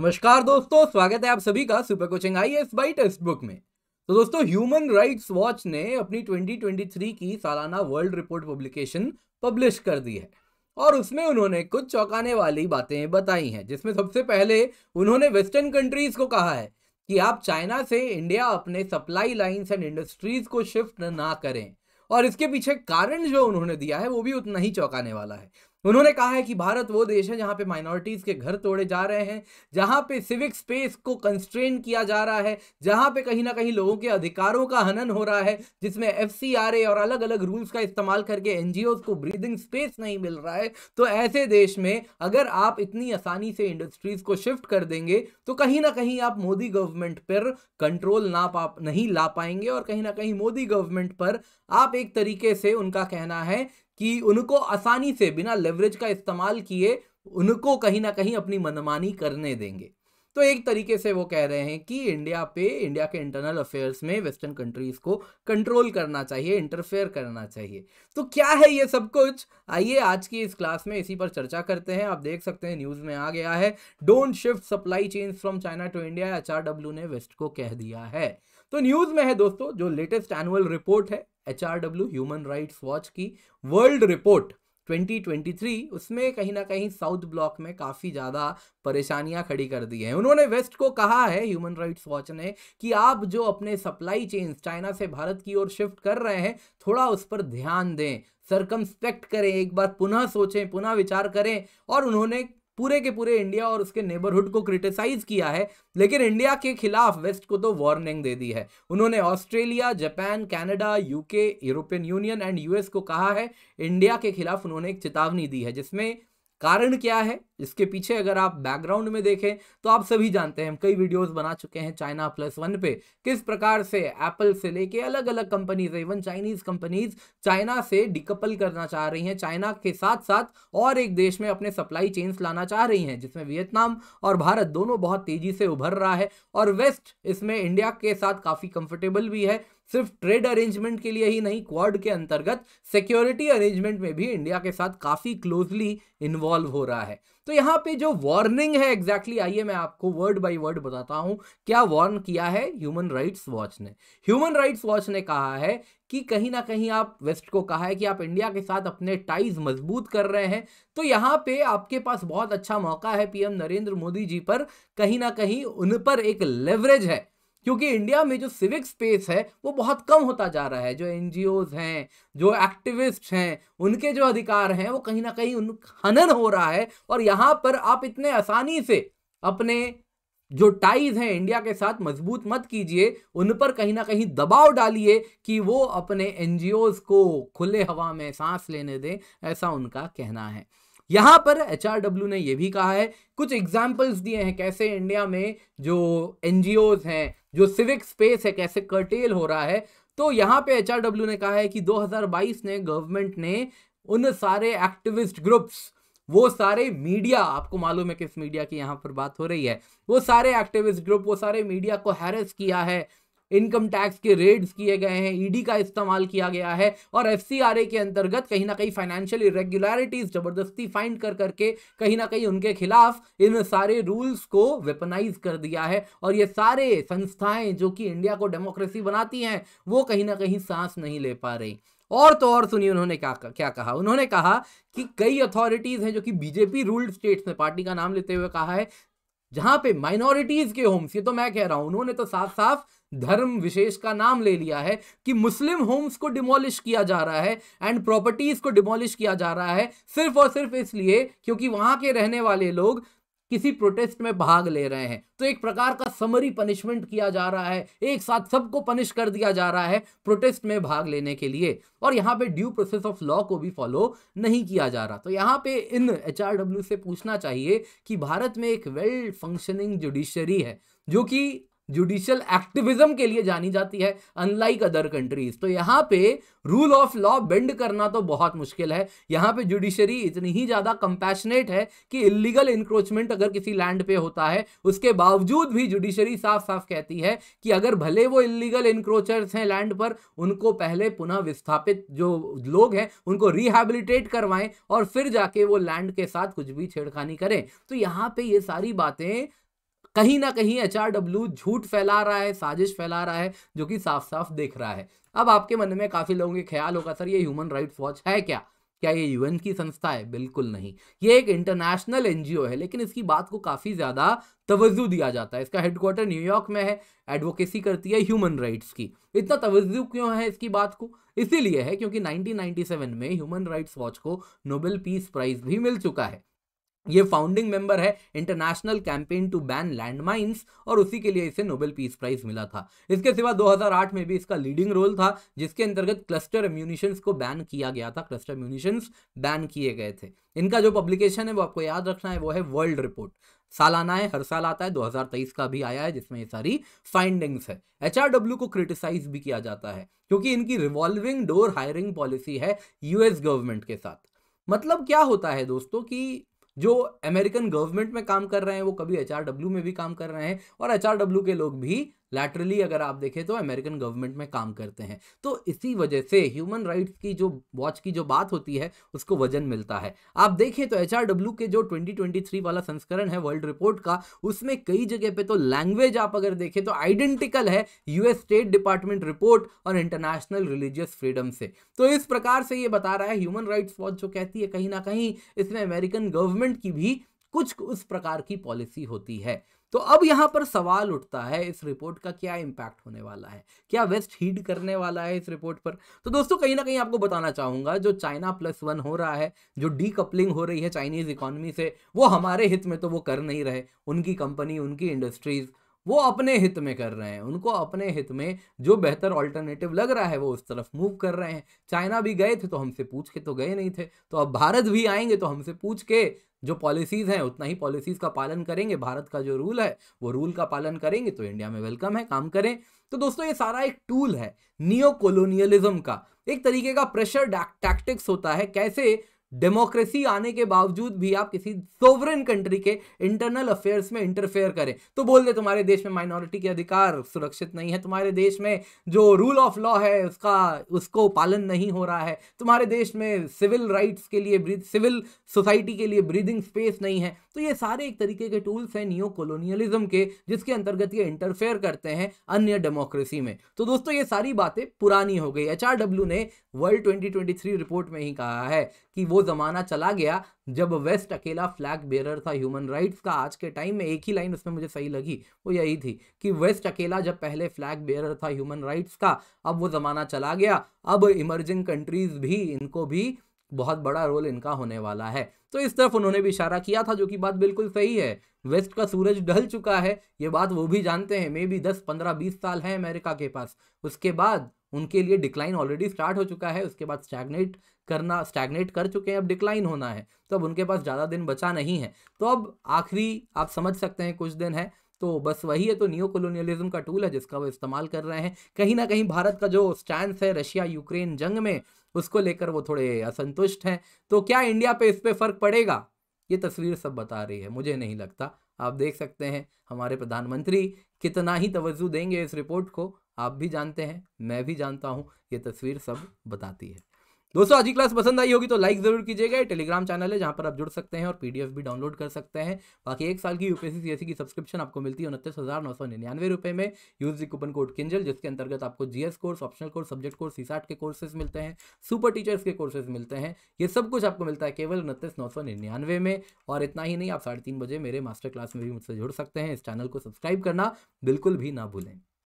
नमस्कार दोस्तों स्वागत है आप सभी का super coaching I S by book में तो दोस्तों ह्यूमन राइट्स वॉच ने अपनी 2023 की सालाना वर्ल्ड रिपोर्ट पब्लिकेशन पब्लिश कर दी है और उसमें उन्होंने कुछ चौंकाने वाली बातें बताई हैं जिसमें सबसे पहले उन्होंने वेस्टर्न कंट्रीज को कहा है कि आप चाइना से इंडिया अपने सप्लाई लाइन्स एंड इंडस्ट्रीज को शिफ्ट ना करें और इसके पीछे कारण जो उन्होंने दिया है वो भी उतना ही चौंकाने वाला है उन्होंने कहा है कि भारत वो देश है जहां पे माइनॉरिटीज़ के घर तोड़े जा रहे हैं जहां पे सिविक स्पेस को कंस्ट्रेन किया जा रहा है जहां पे कहीं ना कहीं लोगों के अधिकारों का हनन हो रहा है जिसमें एफ और अलग अलग रूल्स का इस्तेमाल करके एन को ब्रीदिंग स्पेस नहीं मिल रहा है तो ऐसे देश में अगर आप इतनी आसानी से इंडस्ट्रीज़ को शिफ्ट कर देंगे तो कहीं ना कहीं आप मोदी गवर्नमेंट पर कंट्रोल ना पा नहीं ला पाएंगे और कहीं ना कहीं मोदी गवर्नमेंट पर आप एक तरीके से उनका कहना है कि उनको आसानी से बिना लेवरेज का इस्तेमाल किए उनको कहीं ना कहीं अपनी मनमानी करने देंगे तो एक तरीके से वो कह रहे हैं कि इंडिया पे इंडिया के इंटरनल अफेयर्स में वेस्टर्न कंट्रीज को कंट्रोल करना चाहिए इंटरफेयर करना चाहिए तो क्या है ये सब कुछ आइए आज की इस क्लास में इसी पर चर्चा करते हैं आप देख सकते हैं न्यूज़ में आ गया है don't shift supply chain from China to India H ने वेस्ट को कह दिया है तो न्यूज़ में है दोस्तों जो लेटेस्ट एनुअल रिपोर्ट है एच ह्यूमन राइट्स वॉच की वर्ल्ड रिपोर्ट 2023 उसमें कहीं ना कहीं साउथ ब्लॉक में काफ़ी ज़्यादा परेशानियां खड़ी कर दी हैं उन्होंने वेस्ट को कहा है ह्यूमन राइट्स वॉच ने कि आप जो अपने सप्लाई चेन्स चाइना से भारत की ओर शिफ्ट कर रहे हैं थोड़ा उस पर ध्यान दें सरकमस्पेक्ट करें एक बार पुनः सोचें पुनः विचार करें और उन्होंने पूरे के पूरे इंडिया और उसके नेबरहुड को क्रिटिसाइज किया है लेकिन इंडिया के खिलाफ वेस्ट को तो वार्निंग दे दी है उन्होंने Australia Japan Canada UK European Union and US को कहा है इंडिया के खिलाफ उन्होंने एक चेतावनी दी है जिसमें कारण क्या है इसके पीछे अगर आप बैकग्राउंड में देखें तो आप सभी जानते हैं हम कई वीडियोस बना चुके हैं चाइना प्लस वन पे किस प्रकार से एप्पल से लेके अलग अलग companies even Chinese companies China से डिकपल करना चाह रही हैं चाइना के साथ साथ और एक देश में अपने सप्लाई चेन्स लाना चाह रही हैं जिसमें वियतनाम और भारत दोनों बहुत तेजी से उभर रहा है और वेस्ट इसमें इंडिया के साथ काफ़ी कंफर्टेबल भी है सिर्फ ट्रेड अरेंजमेंट के लिए ही नहीं क्वाड के अंतर्गत सिक्योरिटी अरेंजमेंट में भी इंडिया के साथ काफ़ी क्लोजली इन्वॉल्व हो रहा है तो यहाँ पे जो वार्निंग है एग्जैक्टली exactly, आइए मैं आपको वर्ड बाय वर्ड बताता हूँ क्या वार्न किया है ह्यूमन राइट्स वॉच ने ह्यूमन राइट्स वॉच ने कहा है कि कहीं ना कहीं आप वेस्ट को कहा है कि आप इंडिया के साथ अपने टाइज मजबूत कर रहे हैं तो यहाँ पे आपके पास बहुत अच्छा मौका है पीएम नरेंद्र मोदी जी पर कहीं ना कहीं उन पर एक लेवरेज है क्योंकि इंडिया में जो सिविक स्पेस है वो बहुत कम होता जा रहा है जो एन हैं जो एक्टिविस्ट हैं उनके जो अधिकार हैं वो कहीं ना कहीं उन हनन हो रहा है और यहाँ पर आप इतने आसानी से अपने जो टाइज हैं इंडिया के साथ मजबूत मत कीजिए उन पर कहीं ना कहीं दबाव डालिए कि वो अपने एन को खुले हवा में सांस लेने दें ऐसा उनका कहना है यहाँ पर एच ने यह भी कहा है कुछ एग्जाम्पल्स दिए हैं कैसे इंडिया में जो एन हैं जो सिविक स्पेस है कैसे कर्टेल हो रहा है तो यहाँ पे एच ने कहा है कि 2022 ने गवर्नमेंट ने उन सारे एक्टिविस्ट ग्रुप्स वो सारे मीडिया आपको मालूम है किस मीडिया की यहाँ पर बात हो रही है वो सारे एक्टिविस्ट ग्रुप वो सारे मीडिया को हैरेस किया है इनकम टैक्स के रेड्स किए गए हैं ईडी e का इस्तेमाल किया गया है और एफ के अंतर्गत कहीं ना कहीं फाइनेंशियल इरेग्युलरिटीज जबरदस्ती फाइंड कर करके कहीं ना कहीं उनके खिलाफ इन सारे रूल्स को वेपनाइज कर दिया है और ये सारे संस्थाएं जो कि इंडिया को डेमोक्रेसी बनाती हैं वो कहीं ना कहीं सांस नहीं ले पा रही और तो और सुनिए उन्होंने क्या क्या कहा उन्होंने कहा कि कई अथॉरिटीज़ हैं जो कि बीजेपी रूल्ड स्टेट्स में पार्टी का नाम लेते हुए कहा है जहां पे माइनॉरिटीज के होम्स ये तो मैं कह रहा हूं उन्होंने तो साफ साफ धर्म विशेष का नाम ले लिया है कि मुस्लिम होम्स को डिमोलिश किया जा रहा है एंड प्रॉपर्टीज को डिमोलिश किया जा रहा है सिर्फ और सिर्फ इसलिए क्योंकि वहां के रहने वाले लोग किसी प्रोटेस्ट में भाग ले रहे हैं तो एक प्रकार का समरी पनिशमेंट किया जा रहा है एक साथ सबको पनिश कर दिया जा रहा है प्रोटेस्ट में भाग लेने के लिए और यहाँ पे ड्यू प्रोसेस ऑफ लॉ को भी फॉलो नहीं किया जा रहा तो यहाँ पे इन एच से पूछना चाहिए कि भारत में एक वेल फंक्शनिंग जुडिशरी है जो कि जुडिशियल एक्टिविज्म के लिए जानी जाती है अनलाइक अदर कंट्रीज तो यहाँ पे रूल ऑफ लॉ बेंड करना तो बहुत मुश्किल है यहाँ पे जुडिशरी इतनी ही ज़्यादा कंपैशनेट है कि इलीगल इंक्रोचमेंट अगर किसी लैंड पे होता है उसके बावजूद भी जुडिशरी साफ साफ कहती है कि अगर भले वो इलीगल इंक्रोचर्स हैं लैंड पर उनको पहले पुनः विस्थापित जो लोग हैं उनको रिहेबिलिटेट करवाएं और फिर जाके वो लैंड के साथ कुछ भी छेड़खानी करें तो यहाँ पे ये सारी बातें कहीं ना कहीं एच झूठ फैला रहा है साजिश फैला रहा है जो कि साफ साफ देख रहा है अब आपके मन में काफ़ी लोगों के ख्याल होगा सर ये ह्यूमन राइट्स वॉच है क्या क्या ये यूएन की संस्था है बिल्कुल नहीं ये एक इंटरनेशनल एनजीओ है लेकिन इसकी बात को काफ़ी ज़्यादा तवज्जो दिया जाता है इसका हेडक्वार्टर न्यूयॉर्क में है एडवोकेसी करती है ह्यूमन राइट्स की इतना तवज्जो क्यों है इसकी बात को इसीलिए है क्योंकि 1997 में ह्यूमन राइट्स वॉच को नोबेल पीस प्राइज़ भी मिल चुका है ये फाउंडिंग मेंबर है international campaign to ban landmines और उसी के लिए इसे नोबेल पीस प्राइज मिला था इसके सिवा 2008 में भी इसका लीडिंग रोल था जिसके अंतर्गत क्लस्टर म्यूनिशंस को बैन किया गया था क्लस्टर म्यूनिशंस बैन किए गए थे इनका जो पब्लिकेशन है वो आपको याद रखना है वो है वर्ल्ड रिपोर्ट सालाना है हर साल आता है 2023 का भी आया है जिसमें ये सारी फाइंडिंग्स है एच को क्रिटिसाइज भी किया जाता है क्योंकि इनकी रिवॉल्विंग डोर हायरिंग पॉलिसी है यूएस गवर्नमेंट के साथ मतलब क्या होता है दोस्तों कि जो अमेरिकन गवर्नमेंट में काम कर रहे हैं वो कभी एच में भी काम कर रहे हैं और एच के लोग भी लैटरली अगर आप देखें तो अमेरिकन गवर्नमेंट में काम करते हैं तो इसी वजह से ह्यूमन राइट्स की जो वॉच की जो बात होती है उसको वजन मिलता है आप देखें तो एच के जो 2023 वाला संस्करण है वर्ल्ड रिपोर्ट का उसमें कई जगह पे तो लैंग्वेज आप अगर देखें तो आइडेंटिकल है यूएस स्टेट डिपार्टमेंट रिपोर्ट और इंटरनेशनल रिलीजियस फ्रीडम से तो इस प्रकार से ये बता रहा है ह्यूमन राइट्स वॉच जो कहती है कहीं ना कहीं इसमें अमेरिकन गवर्नमेंट की भी कुछ उस प्रकार की पॉलिसी होती है तो अब यहाँ पर सवाल उठता है इस रिपोर्ट का क्या इम्पैक्ट होने वाला है क्या वेस्ट हीड करने वाला है इस रिपोर्ट पर तो दोस्तों कहीं ना कहीं आपको बताना चाहूँगा जो चाइना प्लस वन हो रहा है जो डी कपलिंग हो रही है चाइनीज़ इकोनॉमी से वो हमारे हित में तो वो कर नहीं रहे उनकी कंपनी उनकी इंडस्ट्रीज़ वो अपने हित में कर रहे हैं उनको अपने हित में जो बेहतर ऑल्टरनेटिव लग रहा है वो उस तरफ मूव कर रहे हैं चाइना भी गए थे तो हमसे पूछ के तो गए नहीं थे तो अब भारत भी आएंगे तो हमसे पूछ के जो पॉलिसीज़ हैं उतना ही पॉलिसीज़ का पालन करेंगे भारत का जो रूल है वो रूल का पालन करेंगे तो इंडिया में वेलकम है काम करें तो दोस्तों ये सारा एक टूल है नियो कोलोनियलिज्म का एक तरीके का प्रेशर टैक्टिक्स होता है कैसे डेमोक्रेसी आने के बावजूद भी आप किसी सोवरेन कंट्री के इंटरनल अफेयर्स में इंटरफेयर करें तो बोल दे तुम्हारे देश में माइनॉरिटी के अधिकार सुरक्षित नहीं है तुम्हारे देश में जो रूल ऑफ लॉ है उसका उसको पालन नहीं हो रहा है तुम्हारे देश में सिविल राइट्स के लिए सिविल सोसाइटी के लिए ब्रीदिंग स्पेस नहीं है तो ये सारे एक तरीके के टूल्स हैं नियो कॉलोनियलिज्म के जिसके अंतर्गत ये इंटरफेयर करते हैं अन्य डेमोक्रेसी में तो दोस्तों ये सारी बातें पुरानी हो गई एच ने वर्ल्ड ट्वेंटी रिपोर्ट में ही कहा है कि वो ज़माना चला गया जब वेस्ट अकेला फ्लैग बेरर था ह्यूमन राइट्स का आज के टाइम में एक ही लाइन उसमें मुझे सही लगी वो यही थी कि वेस्ट अकेला जब पहले फ्लैग बेरर था ह्यूमन राइट्स का अब वो ज़माना चला गया अब इमर्जिंग कंट्रीज़ भी इनको भी बहुत बड़ा रोल इनका होने वाला है तो इस तरफ उन्होंने भी इशारा किया था जो कि बात बिल्कुल सही है वेस्ट का सूरज ढल चुका है ये बात वो भी जानते हैं मे बी दस पंद्रह बीस साल है अमेरिका के पास उसके बाद उनके लिए डिक्लाइन ऑलरेडी स्टार्ट हो चुका है उसके बाद स्टैगनेट करना स्टैगनेट कर चुके हैं अब डिक्लाइन होना है तो अब उनके पास ज़्यादा दिन बचा नहीं है तो अब आखिरी आप समझ सकते हैं कुछ दिन है तो बस वही है तो नियो कॉलोनियलिज्म का टूल है जिसका वो इस्तेमाल कर रहे हैं कहीं ना कहीं भारत का जो स्टैंड है रशिया यूक्रेन जंग में उसको लेकर वो थोड़े असंतुष्ट हैं तो क्या इंडिया पे इस पर फ़र्क पड़ेगा ये तस्वीर सब बता रही है मुझे नहीं लगता आप देख सकते हैं हमारे प्रधानमंत्री कितना ही तवज्जो देंगे इस रिपोर्ट को आप भी जानते हैं मैं भी जानता हूं ये तस्वीर सब बताती है दोस्तों आज की क्लास पसंद आई होगी तो लाइक जरूर कीजिएगा टेलीग्राम चैनल है जहां पर आप जुड़ सकते हैं और पीडीएफ भी डाउनलोड कर सकते हैं बाकी एक साल की यूपीएससी सीएससी की सब्सक्रिप्शन आपको मिलती है उनतीस हज़ार नौ सौ निन्यानवे रुपए में यूज कूपन कोड किंजल जिसके अंतर्गत आपको GS course optional course subject course CSAT के कोर्सेज मिलते हैं सुपर टीचर्स के कोर्सेज मिलते हैं ये सब कुछ आपको मिलता है केवल उनतीस नौ सौ निन्यानवे में और इतना ही नहीं आप साढ़े तीन बजे मेरे मास्टर क्लास में भी मुझसे जुड़ सकते हैं इस चैनल को सब्सक्राइब करना बिल्कुल भी ना भूलें